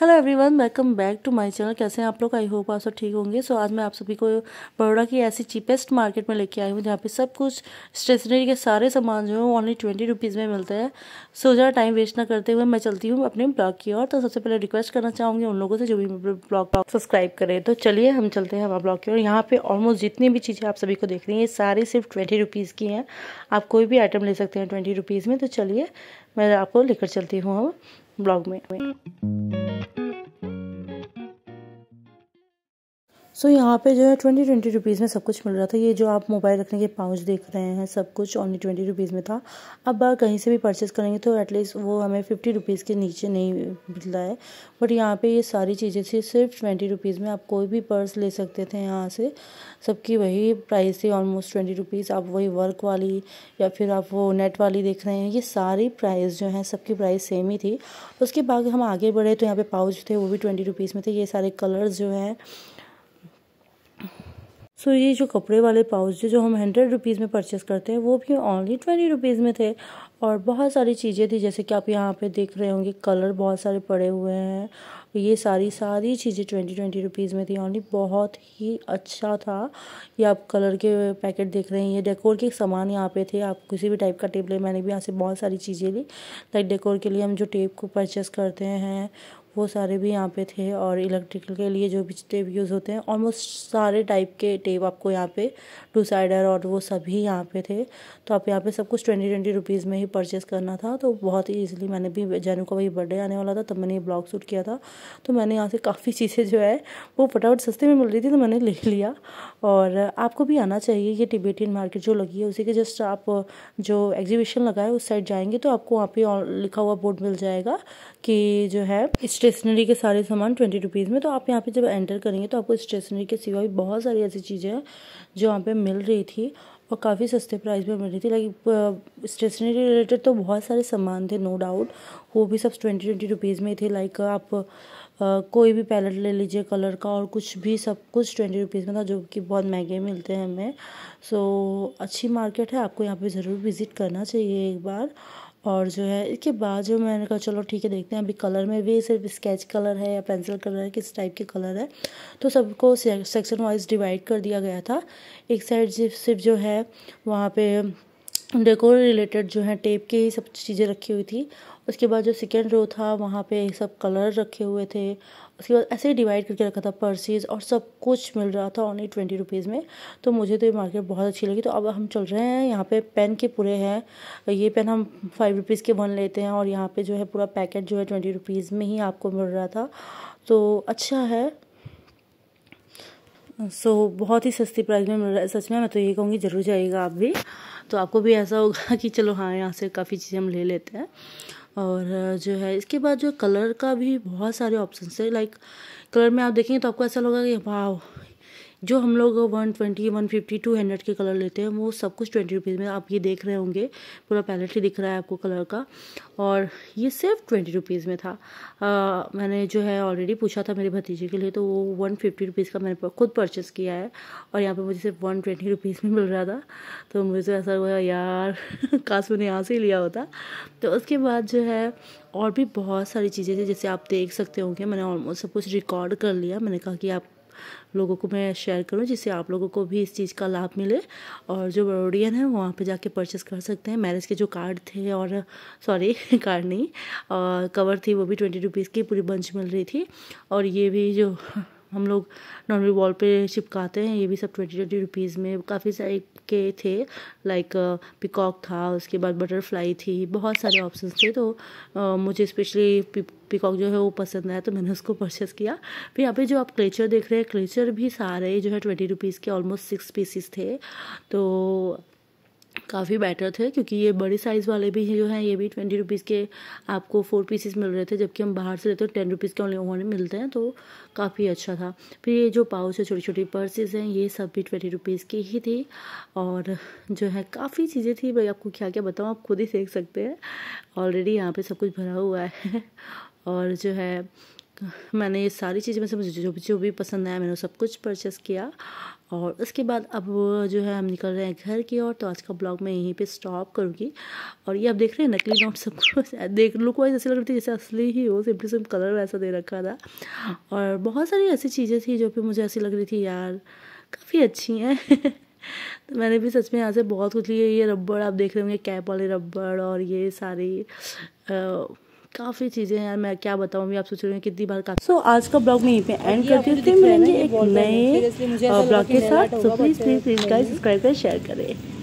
hello everyone welcome back to my channel कैसे हैं आप लोग आई होप आप सब ठीक होंगे सो so, आज मैं आप सभी को बड़ोड़ा की ऐसी चीपेस्ट मार्केट में लेके आई हूँ जहाँ पे सब कुछ स्टेशनरी के सारे सामान जो है वो ऑनली ट्वेंटी रुपीज़ में मिलते हैं सो so, ज़्यादा टाइम वेस्ट ना करते हुए मैं चलती हूँ अपने ब्लॉग की ओर तो सबसे पहले रिक्वेस्ट करना चाहूँगी उन लोगों से जो भी ब्लॉग सब्सक्राइब करें तो चलिए हम चलते हैं हमारे ब्लॉग की ओर यहाँ पर ऑलमोस्ट जितनी भी चीज़ें आप सभी को देख रही हैं ये सारी सिर्फ ट्वेंटी रुपीज़ की हैं आप कोई भी आइटम ले सकते हैं ट्वेंटी रुपीज़ में तो चलिए मैं आपको लेकर चलती हूँ हम ब्लॉग में सो so, यहाँ पे जो है ट्वेंटी ट्वेंटी रुपीज़ में सब कुछ मिल रहा था ये जो आप मोबाइल रखने के पाउच देख रहे हैं सब कुछ ओनली ट्वेंटी रुपीज़ में था अब कहीं से भी परचेज़ करेंगे तो एटलीस्ट वो हमें फिफ्टी रुपीज़ के नीचे नहीं मिलता है बट यहाँ पे ये सारी चीज़ें थी सिर्फ ट्वेंटी रुपीज़ में आप कोई भी पर्स ले सकते थे यहाँ से सबकी वही प्राइस थी ऑलमोस्ट ट्वेंटी रुपीज़ आप वही वर्क वाली या फिर आप वो नेट वाली देख रहे हैं ये सारी प्राइस जो है सबकी प्राइस सेम ही थी उसके बाद हम आगे बढ़े तो यहाँ पर पाउच थे वो भी ट्वेंटी रुपीज़ में थे ये सारे कलर्स जो हैं सो ये जो कपड़े वाले पाउच जो हम हंड्रेड रुपीज़ में परचेस करते हैं वो भी ओनली ट्वेंटी रुपीज़ में थे और बहुत सारी चीज़ें थी जैसे कि आप यहाँ पे देख रहे होंगे कलर बहुत सारे पड़े हुए हैं ये सारी सारी चीज़ें ट्वेंटी ट्वेंटी रुपीज़ में थी ओनली बहुत ही अच्छा था ये आप कलर के पैकेट देख रहे हैं ये डेकोर के सामान यहाँ पे थे आप किसी भी टाइप का टेप ले मैंने भी यहाँ से बहुत सारी चीज़ें ली लाइक डेकोर के लिए हम जो टेप को परचेस करते हैं वो सारे भी यहाँ पे थे और इलेक्ट्रिकल के लिए जो भी टेप यूज़ होते हैं ऑलमोस्ट सारे टाइप के टेप आपको यहाँ पे टू साइडर और वो सभी यहाँ पे थे तो आप यहाँ पे सब कुछ ट्वेंटी ट्वेंटी रुपीज़ में ही परचेस करना था तो बहुत ही ईजिली मैंने भी जैनू का वही बर्थडे आने वाला था तब मैंने ये ब्लॉग शूट किया था तो मैंने यहाँ से काफ़ी चीज़ें जो है वो फटाफट सस्ते में मिल रही थी तो मैंने ले लिया और आपको भी आना चाहिए ये टिबेटियन मार्केट जो लगी है उसी के जस्ट आप जो एग्जीबिशन लगा है उस साइड जाएंगे तो आपको वहाँ पर लिखा हुआ बोर्ड मिल जाएगा कि जो है स्टेशनरी के सारे सामान ट्वेंटी रुपीज़ में तो आप यहाँ पे जब एंटर करेंगे तो आपको स्टेशनरी के सिवा भी बहुत सारी ऐसी चीज़ें हैं जो यहाँ पे मिल रही थी और काफ़ी सस्ते प्राइस में मिल रही थी लाइक स्टेशनरी रिलेटेड तो बहुत सारे सामान थे नो डाउट वो भी सब ट्वेंटी ट्वेंटी रुपीज़ में थे लाइक आप आ, कोई भी पैलेट ले लीजिए कलर का और कुछ भी सब कुछ ट्वेंटी रुपीज़ में था जो कि बहुत महंगे मिलते हैं हमें सो अच्छी मार्केट है आपको यहाँ पे ज़रूर विज़िट करना चाहिए एक बार और जो है इसके बाद जो मैंने कहा चलो ठीक है देखते हैं अभी कलर में भी सिर्फ स्केच कलर है या पेंसिल कलर है किस टाइप के कलर है तो सबको सेक्शन वाइज डिवाइड कर दिया गया था एक साइड सिर्फ जो है वहाँ पे डेकोर रिलेटेड जो है टेप के ही सब चीज़ें रखी हुई थी उसके बाद जो सेकेंड रो था वहाँ पे सब कलर रखे हुए थे उसके बाद ऐसे ही डिवाइड करके रखा था पर्सीज और सब कुछ मिल रहा था ऑनली ट्वेंटी रुपीज़ में तो मुझे तो ये मार्केट बहुत अच्छी लगी तो अब हम चल रहे हैं यहाँ पे पेन के पूरे हैं ये पेन हम फाइव रुपीज़ के वन लेते हैं और यहाँ पर जो है पूरा पैकेट जो है ट्वेंटी रुपीज़ में ही आपको मिल रहा था तो अच्छा है सो so, बहुत ही सस्ती प्राइस में मिल सच में मैं तो ये कहूँगी ज़रूर जाइएगा आप भी तो आपको भी ऐसा होगा कि चलो हाँ यहाँ से काफ़ी चीज़ें हम ले लेते हैं और जो है इसके बाद जो कलर का भी बहुत सारे ऑप्शन है लाइक कलर में आप देखेंगे तो आपको ऐसा लगेगा कि भाव जो हम लोग one twenty one fifty two hundred के कलर लेते हैं वो सब कुछ ट्वेंटी रुपीज़ में आप ये देख रहे होंगे पूरा पैलेट ही दिख रहा है आपको कलर का और ये सिर्फ ट्वेंटी रुपीज़ में था आ, मैंने जो है ऑलरेडी पूछा था मेरे भतीजे के लिए तो वो वन फिफ्टी रुपीज़ का मैंने खुद परचेस किया है और यहाँ पर मुझे सिर्फ वन ट्वेंटी रुपीज़ में मिल रहा था तो मुझे तो ऐसा हुआ यार काश मैंने यहाँ से ही लिया होता तो उसके बाद जो है और भी बहुत सारी चीज़ें थी जैसे आप देख सकते होंगे मैंने ऑलमोस्ट सब कुछ रिकॉर्ड कर लिया मैंने कहा कि आप लोगों को मैं शेयर करूँ जिससे आप लोगों को भी इस चीज़ का लाभ मिले और जो बड़ोडियन है वहाँ पर जाके परचेस कर सकते हैं मैरिज के जो कार्ड थे और सॉरी कार्ड नहीं और कवर थी वो भी ट्वेंटी रुपीज़ की पूरी बंच मिल रही थी और ये भी जो हम लोग नॉर्मल वॉल पे चिपकाते हैं ये भी सब ट्वेंटी ट्वेंटी रुपीज़ में काफ़ी सारे के थे लाइक पिकॉक uh, था उसके बाद बटरफ्लाई थी बहुत सारे ऑप्शंस थे तो आ, uh, मुझे स्पेशली पिकॉक जो है वो पसंद आया तो मैंने उसको परचेस किया फिर यहाँ पे जो आप क्लेचर देख रहे हैं क्लेचर भी सारे जो है ट्वेंटी रुपीज़ के ऑलमोस्ट सिक्स पीसीस थे तो काफ़ी बेटर थे क्योंकि ये बड़े साइज़ वाले भी जो हैं ये भी ट्वेंटी रुपीज़ के आपको फोर पीसेस मिल रहे थे जबकि हम बाहर से लेते हैं टेन रुपीज़ के ओनली उन्होंने मिलते हैं तो काफ़ी अच्छा था फिर ये जो पाउच है छोटी छोटी पर्सेज हैं ये सब भी ट्वेंटी रुपीज़ की ही थी और जो है काफ़ी चीज़ें थी भाई आपको क्या क्या बताऊँ आप खुद ही देख सकते हैं ऑलरेडी यहाँ पर सब कुछ भरा हुआ है और जो है मैंने ये सारी चीज़ें में मुझे जो भी जो भी पसंद आया मैंने सब कुछ परचेस किया और उसके बाद अब जो है हम निकल रहे हैं घर की ओर तो आज का ब्लॉग मैं यहीं पे स्टॉप करूँगी और ये आप देख रहे हैं नकली नोट सबको देख लुक वाइज ऐसे लग रही थी जैसे असली ही हो सिंपली सिम कलर वैसा दे रखा था और बहुत सारी ऐसी चीज़ें थी जो कि मुझे ऐसी लग रही थी यार काफ़ी अच्छी हैं तो मैंने भी सच में यहाँ से बहुत कुछ लिया ये रबड़ आप देख रहे होंगे कैप वाले रबड़ और ये सारी आ, काफ़ी चीज़ें यार मैं क्या बताऊँ आप सोच रहे हैं कितनी बार का सो so, आज का ब्लॉग मैं यहीं पे एंड करती हूँ फिर मिलेंगे एक नए ब्लॉग के साथ so please please please guys subscribe करें शेयर करें